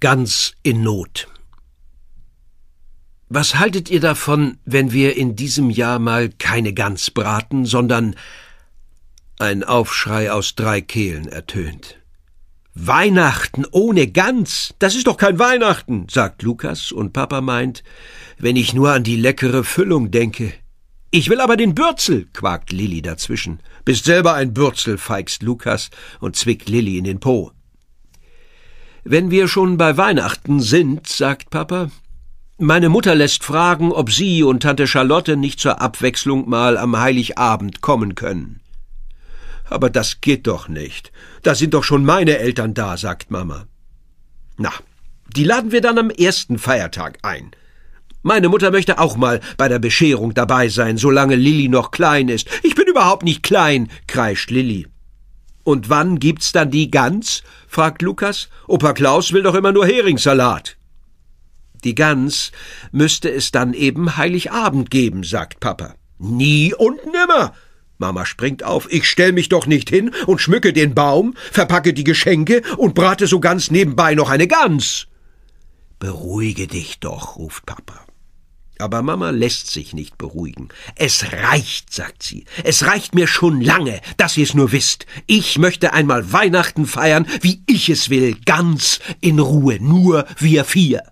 ganz in Not. Was haltet ihr davon, wenn wir in diesem Jahr mal keine Gans braten, sondern ein Aufschrei aus drei Kehlen ertönt. Weihnachten ohne Gans, das ist doch kein Weihnachten, sagt Lukas, und Papa meint, wenn ich nur an die leckere Füllung denke. Ich will aber den Bürzel, quakt Lilli dazwischen. Bist selber ein Bürzel, feigst Lukas und zwickt Lilli in den Po. Wenn wir schon bei Weihnachten sind, sagt Papa, meine Mutter lässt fragen, ob Sie und Tante Charlotte nicht zur Abwechslung mal am Heiligabend kommen können. Aber das geht doch nicht. Da sind doch schon meine Eltern da, sagt Mama. Na, die laden wir dann am ersten Feiertag ein. Meine Mutter möchte auch mal bei der Bescherung dabei sein, solange Lilli noch klein ist. Ich bin überhaupt nicht klein, kreischt Lilli. Und wann gibt's dann die Gans? fragt Lukas. Opa Klaus will doch immer nur Heringssalat. Die Gans müsste es dann eben Heiligabend geben, sagt Papa. Nie und nimmer. Mama springt auf. Ich stell mich doch nicht hin und schmücke den Baum, verpacke die Geschenke und brate so ganz nebenbei noch eine Gans. Beruhige dich doch, ruft Papa. Aber Mama lässt sich nicht beruhigen. Es reicht, sagt sie. Es reicht mir schon lange, dass ihr es nur wisst. Ich möchte einmal Weihnachten feiern, wie ich es will, ganz in Ruhe, nur wir vier.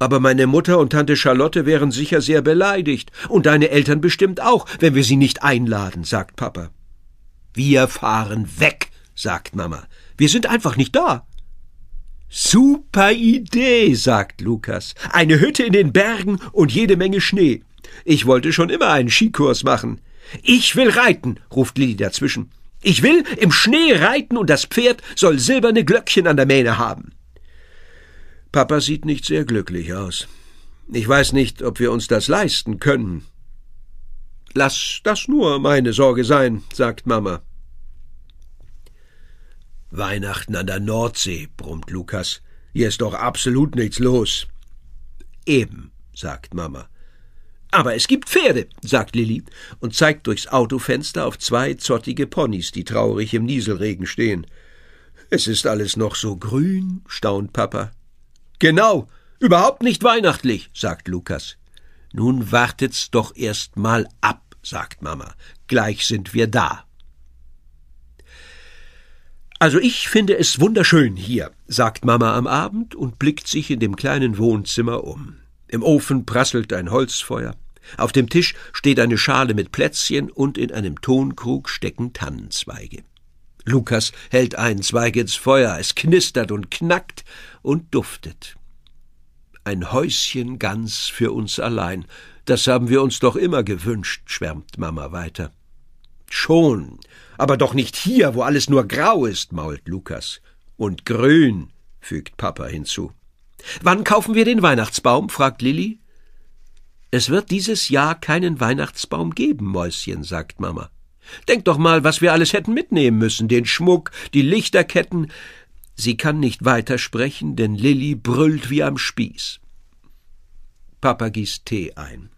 Aber meine Mutter und Tante Charlotte wären sicher sehr beleidigt, und deine Eltern bestimmt auch, wenn wir sie nicht einladen, sagt Papa. Wir fahren weg, sagt Mama. Wir sind einfach nicht da. Super Idee, sagt Lukas. Eine Hütte in den Bergen und jede Menge Schnee. Ich wollte schon immer einen Skikurs machen. Ich will reiten, ruft Lilly dazwischen. Ich will im Schnee reiten und das Pferd soll silberne Glöckchen an der Mähne haben. Papa sieht nicht sehr glücklich aus. Ich weiß nicht, ob wir uns das leisten können. Lass das nur meine Sorge sein, sagt Mama. Weihnachten an der Nordsee, brummt Lukas. Hier ist doch absolut nichts los. Eben, sagt Mama. Aber es gibt Pferde, sagt Lilli und zeigt durchs Autofenster auf zwei zottige Ponys, die traurig im Nieselregen stehen. Es ist alles noch so grün, staunt Papa. Genau, überhaupt nicht weihnachtlich, sagt Lukas. Nun wartet's doch erst mal ab, sagt Mama. Gleich sind wir da. Also ich finde es wunderschön hier, sagt Mama am Abend und blickt sich in dem kleinen Wohnzimmer um. Im Ofen prasselt ein Holzfeuer. Auf dem Tisch steht eine Schale mit Plätzchen und in einem Tonkrug stecken Tannenzweige. Lukas hält einen Zweig ins Feuer, es knistert und knackt und duftet. Ein Häuschen ganz für uns allein, das haben wir uns doch immer gewünscht, schwärmt Mama weiter. Schon, aber doch nicht hier, wo alles nur grau ist, mault Lukas. Und grün, fügt Papa hinzu. Wann kaufen wir den Weihnachtsbaum? fragt Lilli. Es wird dieses Jahr keinen Weihnachtsbaum geben, Mäuschen, sagt Mama. Denk doch mal, was wir alles hätten mitnehmen müssen, den Schmuck, die Lichterketten. Sie kann nicht weitersprechen, denn Lilli brüllt wie am Spieß. Papa gießt Tee ein.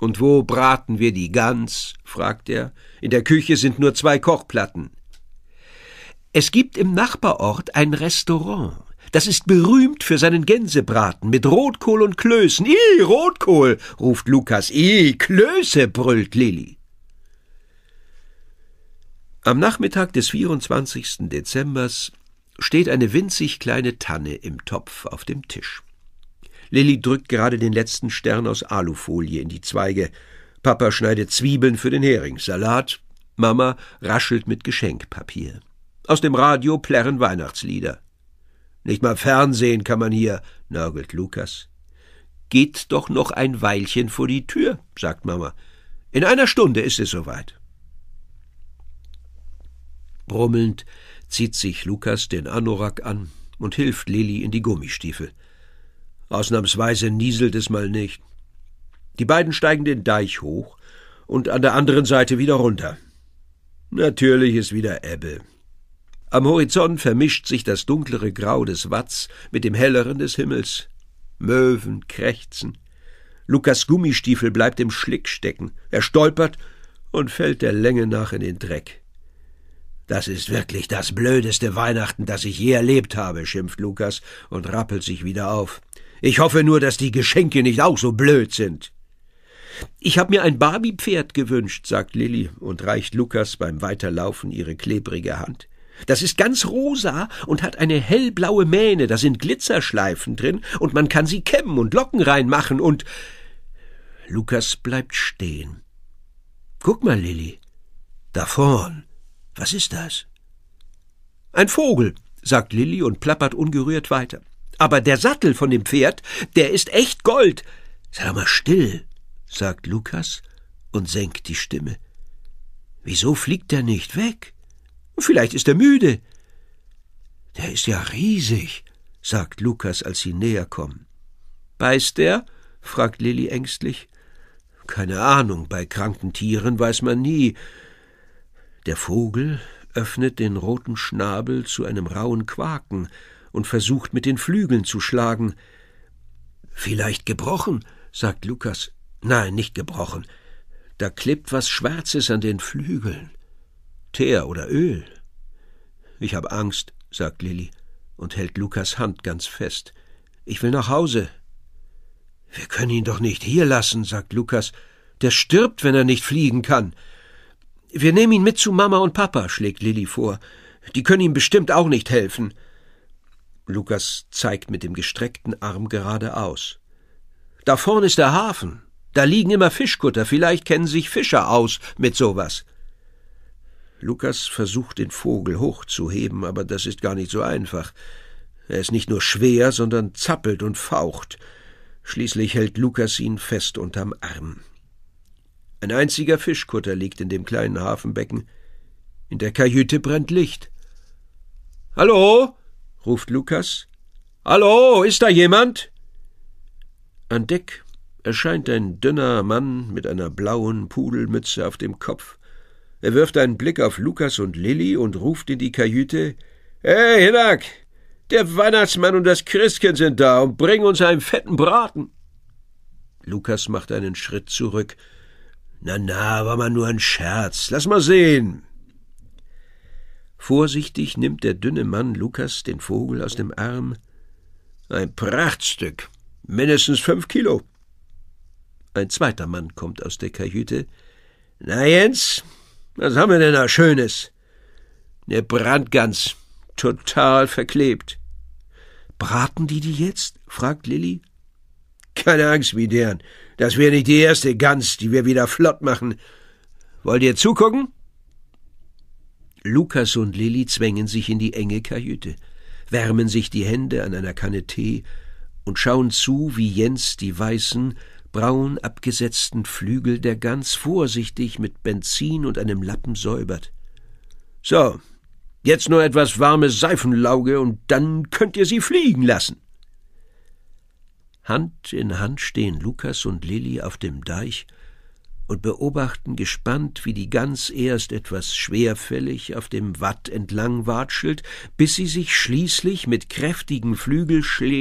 Und wo braten wir die Gans? fragt er. In der Küche sind nur zwei Kochplatten. Es gibt im Nachbarort ein Restaurant. Das ist berühmt für seinen Gänsebraten mit Rotkohl und Klößen. Ih, Rotkohl, ruft Lukas. Ih, Klöße, brüllt Lilli. Am Nachmittag des 24. Dezembers steht eine winzig kleine Tanne im Topf auf dem Tisch. Lilly drückt gerade den letzten Stern aus Alufolie in die Zweige. Papa schneidet Zwiebeln für den Heringssalat. Mama raschelt mit Geschenkpapier. Aus dem Radio plärren Weihnachtslieder. Nicht mal Fernsehen kann man hier, nörgelt Lukas. Geht doch noch ein Weilchen vor die Tür, sagt Mama. In einer Stunde ist es soweit. Brummelnd zieht sich Lukas den Anorak an und hilft Lilli in die Gummistiefel. Ausnahmsweise nieselt es mal nicht. Die beiden steigen den Deich hoch und an der anderen Seite wieder runter. Natürlich ist wieder Ebbe. Am Horizont vermischt sich das dunklere Grau des Watts mit dem helleren des Himmels. Möwen krächzen. Lukas Gummistiefel bleibt im Schlick stecken. Er stolpert und fällt der Länge nach in den Dreck. Das ist wirklich das blödeste Weihnachten, das ich je erlebt habe, schimpft Lukas und rappelt sich wieder auf. Ich hoffe nur, dass die Geschenke nicht auch so blöd sind. Ich habe mir ein Barbie-Pferd gewünscht, sagt Lilli und reicht Lukas beim Weiterlaufen ihre klebrige Hand. Das ist ganz rosa und hat eine hellblaue Mähne, da sind Glitzerschleifen drin und man kann sie kämmen und Locken reinmachen und. Lukas bleibt stehen. Guck mal, Lilli. Da vorn. Was ist das? Ein Vogel, sagt Lilli und plappert ungerührt weiter. Aber der Sattel von dem Pferd, der ist echt Gold. Sei doch mal still, sagt Lukas und senkt die Stimme. Wieso fliegt er nicht weg? Vielleicht ist er müde. Der ist ja riesig, sagt Lukas, als sie näher kommen. Beißt der? fragt Lilli ängstlich. Keine Ahnung, bei kranken Tieren weiß man nie. Der Vogel öffnet den roten Schnabel zu einem rauen Quaken, und versucht, mit den Flügeln zu schlagen. Vielleicht gebrochen, sagt Lukas. Nein, nicht gebrochen. Da klebt was Schwarzes an den Flügeln. Teer oder Öl. Ich habe Angst, sagt Lilli und hält Lukas Hand ganz fest. Ich will nach Hause. Wir können ihn doch nicht hier lassen, sagt Lukas. Der stirbt, wenn er nicht fliegen kann. Wir nehmen ihn mit zu Mama und Papa, schlägt Lilli vor. Die können ihm bestimmt auch nicht helfen. Lukas zeigt mit dem gestreckten Arm geradeaus. Da vorn ist der Hafen. Da liegen immer Fischkutter. Vielleicht kennen sich Fischer aus mit sowas. Lukas versucht, den Vogel hochzuheben, aber das ist gar nicht so einfach. Er ist nicht nur schwer, sondern zappelt und faucht. Schließlich hält Lukas ihn fest unterm Arm. Ein einziger Fischkutter liegt in dem kleinen Hafenbecken. In der Kajüte brennt Licht. Hallo? ruft Lukas. Hallo, ist da jemand? An Deck erscheint ein dünner Mann mit einer blauen Pudelmütze auf dem Kopf. Er wirft einen Blick auf Lukas und Lilli und ruft in die Kajüte Hey, Hinak, der Weihnachtsmann und das Christkind sind da und bringen uns einen fetten Braten. Lukas macht einen Schritt zurück. Na, na, war mal nur ein Scherz. Lass mal sehen. Vorsichtig nimmt der dünne Mann Lukas den Vogel aus dem Arm. Ein Prachtstück, mindestens fünf Kilo. Ein zweiter Mann kommt aus der Kajüte. Na Jens, was haben wir denn da Schönes? Ne Brandgans, total verklebt. Braten die die jetzt? fragt Lilli. Keine Angst, wie deren. Das wäre nicht die erste Gans, die wir wieder flott machen. Wollt ihr zugucken? Lukas und Lilli zwängen sich in die enge Kajüte, wärmen sich die Hände an einer Kanne Tee und schauen zu, wie Jens die weißen, braun abgesetzten Flügel der Gans vorsichtig mit Benzin und einem Lappen säubert. So, jetzt nur etwas warme Seifenlauge und dann könnt ihr sie fliegen lassen. Hand in Hand stehen Lukas und Lilli auf dem Deich und beobachten gespannt, wie die Gans erst etwas schwerfällig auf dem Watt entlang watschelt, bis sie sich schließlich mit kräftigen Flügelschlägen